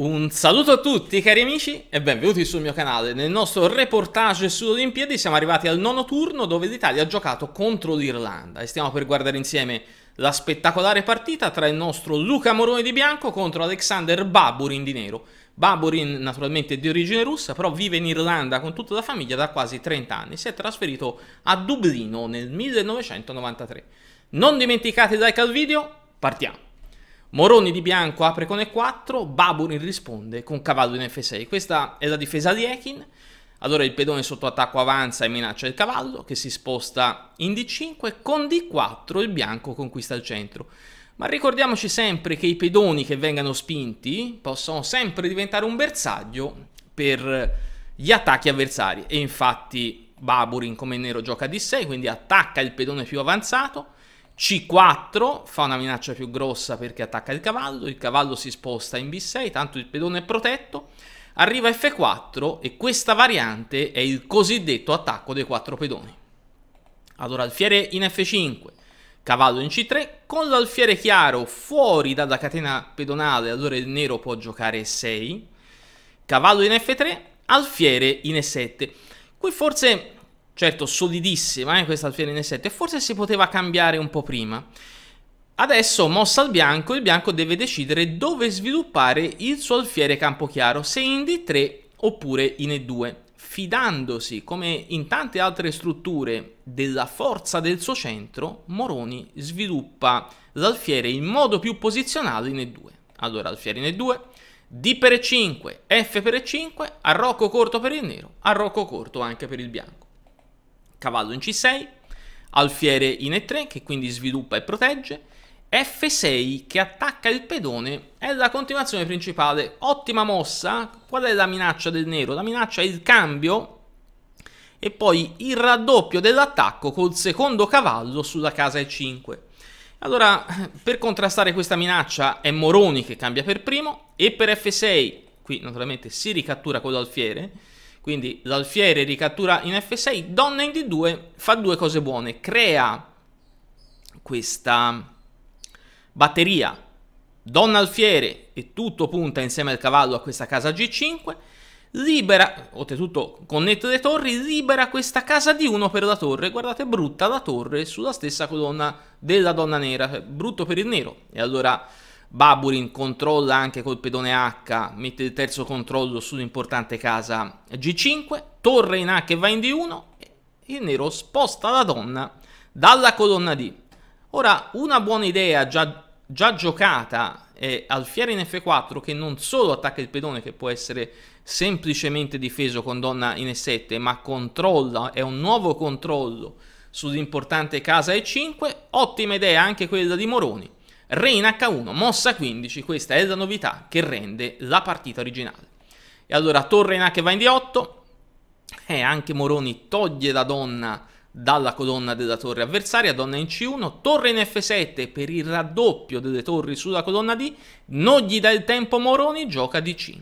Un saluto a tutti cari amici e benvenuti sul mio canale. Nel nostro reportage sulle Olimpiadi siamo arrivati al nono turno dove l'Italia ha giocato contro l'Irlanda e stiamo per guardare insieme la spettacolare partita tra il nostro Luca Moroni di bianco contro Alexander Baburin di nero. Baburin naturalmente è di origine russa, però vive in Irlanda con tutta la famiglia da quasi 30 anni. Si è trasferito a Dublino nel 1993. Non dimenticate il like al video, partiamo! Moroni di bianco apre con E4, Baburin risponde con cavallo in F6. Questa è la difesa di Ekin. Allora il pedone sotto attacco avanza e minaccia il cavallo che si sposta in D5. Con D4 il bianco conquista il centro. Ma ricordiamoci sempre che i pedoni che vengano spinti possono sempre diventare un bersaglio per gli attacchi avversari. E infatti Baburin come nero gioca D6, quindi attacca il pedone più avanzato c4 fa una minaccia più grossa perché attacca il cavallo, il cavallo si sposta in B6, tanto il pedone è protetto, arriva F4 e questa variante è il cosiddetto attacco dei quattro pedoni. Allora alfiere in F5, cavallo in C3, con l'alfiere chiaro fuori dalla catena pedonale, allora il nero può giocare 6, cavallo in F3, alfiere in E7. Qui forse certo solidissima eh, questa alfiere N7 e forse si poteva cambiare un po' prima. Adesso mossa al bianco, il bianco deve decidere dove sviluppare il suo alfiere campochiaro, se in D3 oppure in E2, fidandosi come in tante altre strutture della forza del suo centro, Moroni sviluppa l'alfiere in modo più posizionale in E2. Allora alfiere in E2, D per E5, F per E5, arrocco corto per il nero, arrocco corto anche per il bianco cavallo in C6, alfiere in E3 che quindi sviluppa e protegge, F6 che attacca il pedone è la continuazione principale, ottima mossa, qual è la minaccia del nero? La minaccia è il cambio e poi il raddoppio dell'attacco col secondo cavallo sulla casa E5. Allora, per contrastare questa minaccia è Moroni che cambia per primo e per F6, qui naturalmente si ricattura con l'alfiere, quindi l'alfiere ricattura in F6, donna in D2, fa due cose buone. Crea questa batteria, donna alfiere e tutto punta insieme al cavallo a questa casa G5, libera, oltretutto connette le torri, libera questa casa di 1 per la torre, guardate brutta la torre sulla stessa colonna della donna nera, brutto per il nero, e allora Baburin controlla anche col pedone H, mette il terzo controllo sull'importante casa G5, torre in H e va in D1, il nero sposta la donna dalla colonna D. Ora, una buona idea già, già giocata eh, alfiere in F4 che non solo attacca il pedone che può essere semplicemente difeso con donna in E7 ma controlla, è un nuovo controllo sull'importante casa E5, ottima idea anche quella di Moroni Re in H1, mossa 15, questa è la novità che rende la partita originale. E allora torre in A va in D8, e eh, anche Moroni toglie la donna dalla colonna della torre avversaria, donna in C1, torre in F7 per il raddoppio delle torri sulla colonna D, non gli dà il tempo Moroni, gioca D5.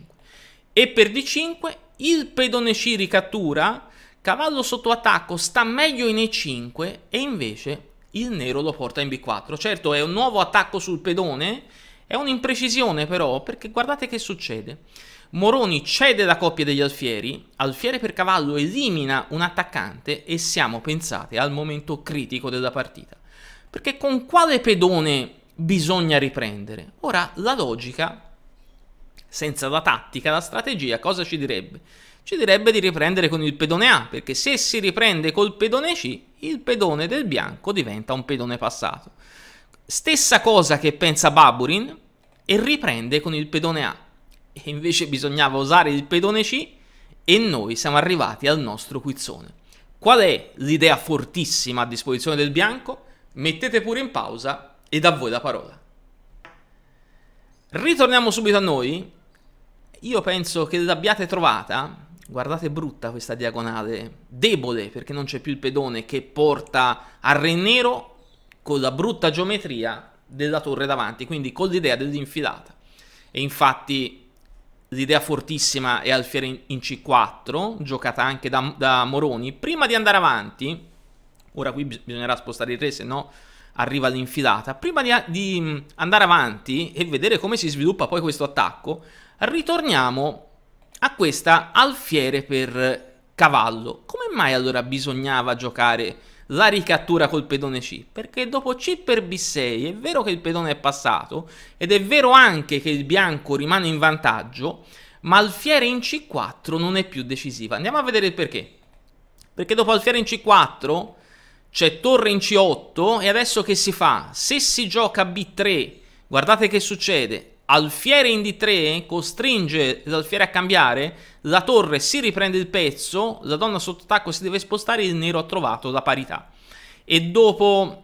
E per D5 il pedone C ricattura, cavallo sotto attacco sta meglio in E5 e invece il nero lo porta in B4. Certo, è un nuovo attacco sul pedone, è un'imprecisione però, perché guardate che succede. Moroni cede la coppia degli alfieri, alfiere per cavallo elimina un attaccante e siamo, pensate, al momento critico della partita. Perché con quale pedone bisogna riprendere? Ora, la logica, senza la tattica, la strategia, cosa ci direbbe? Ci direbbe di riprendere con il pedone A, perché se si riprende col pedone C, il pedone del bianco diventa un pedone passato. Stessa cosa che pensa Baburin e riprende con il pedone A. E invece bisognava usare il pedone C e noi siamo arrivati al nostro quizzone. Qual è l'idea fortissima a disposizione del bianco? Mettete pure in pausa e da voi la parola. Ritorniamo subito a noi. Io penso che l'abbiate trovata Guardate brutta questa diagonale, debole perché non c'è più il pedone che porta al re nero con la brutta geometria della torre davanti, quindi con l'idea dell'infilata. E infatti l'idea fortissima è alfiere in, C4, giocata anche da, da, Moroni. Prima di andare avanti, ora qui bisognerà spostare il re, se no arriva l'infilata. Prima di, di andare avanti e vedere come si sviluppa poi questo attacco, ritorniamo a questa alfiere per cavallo. Come mai allora bisognava giocare la ricattura col pedone C? Perché dopo C per B6 è vero che il pedone è passato ed è vero anche che il bianco rimane in vantaggio, ma alfiere in C4 non è più decisiva. Andiamo a vedere il perché. Perché dopo alfiere in C4 c'è torre in C8 e adesso che si fa? Se si gioca B3, guardate che succede, alfiere in D3, costringe l'alfiere a cambiare, la torre si riprende il pezzo, la donna sotto attacco si deve spostare, il nero ha trovato la parità. E dopo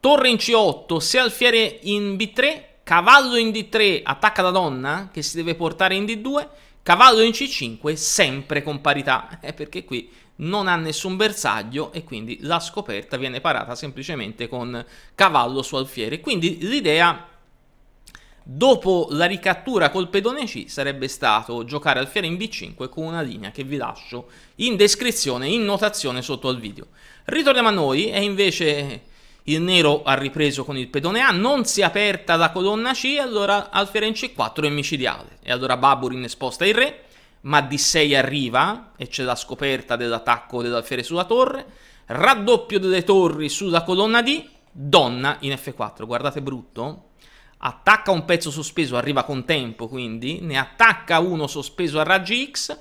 torre in C8, se alfiere in B3, cavallo in D3 attacca la donna che si deve portare in D2, cavallo in C5 sempre con parità, eh, perché qui non ha nessun bersaglio e quindi la scoperta viene parata semplicemente con cavallo su alfiere. Quindi l'idea Dopo la ricattura col pedone C sarebbe stato giocare al fiere in B5 con una linea che vi lascio in descrizione, in notazione sotto al video. Ritorniamo a noi e invece il nero ha ripreso con il pedone A, non si è aperta la colonna C, allora al fiere in C4 è micidiale. E allora Baburin sposta il re, ma D6 arriva e c'è la scoperta dell'attacco dell'alfiere sulla torre, raddoppio delle torri sulla colonna D, donna in F4, guardate brutto attacca un pezzo sospeso, arriva con tempo quindi, ne attacca uno sospeso a raggi X,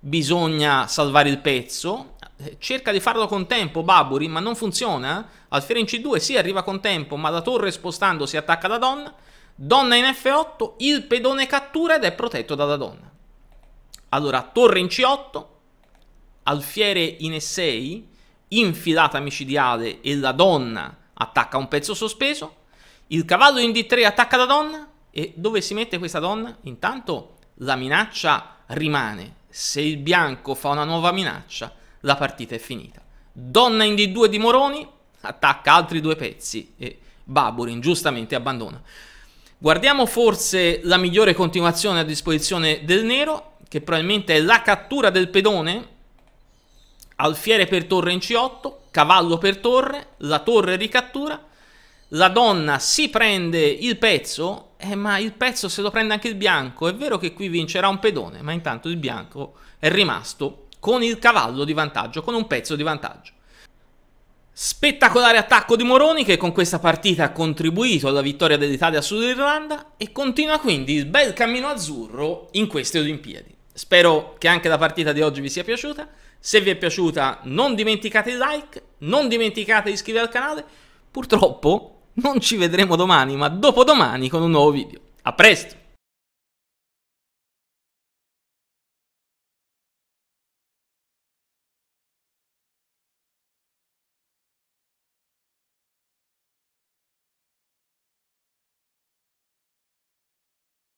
bisogna salvare il pezzo, cerca di farlo con tempo Baburi, ma non funziona, Alfiere in C2 si sì, arriva con tempo, ma la torre spostandosi attacca la donna, donna in F8, il pedone cattura ed è protetto dalla donna. Allora, torre in C8, alfiere in E6, infilata micidiale e la donna attacca un pezzo sospeso, il cavallo in D3 attacca la donna e dove si mette questa donna? Intanto la minaccia rimane. Se il bianco fa una nuova minaccia, la partita è finita. Donna in D2 di Moroni, attacca altri due pezzi e Baburin giustamente abbandona. Guardiamo forse la migliore continuazione a disposizione del nero, che probabilmente è la cattura del pedone, alfiere per torre in C8, cavallo per torre, la torre ricattura, la donna si prende il pezzo, eh, ma il pezzo se lo prende anche il bianco. È vero che qui vincerà un pedone, ma intanto il bianco è rimasto con il cavallo di vantaggio, con un pezzo di vantaggio. Spettacolare attacco di Moroni che con questa partita ha contribuito alla vittoria dell'Italia sull'Irlanda e continua quindi il bel cammino azzurro in queste Olimpiadi. Spero che anche la partita di oggi vi sia piaciuta. Se vi è piaciuta non dimenticate il like, non dimenticate di iscrivervi al canale. Purtroppo non ci vedremo domani, ma dopodomani con un nuovo video. A presto!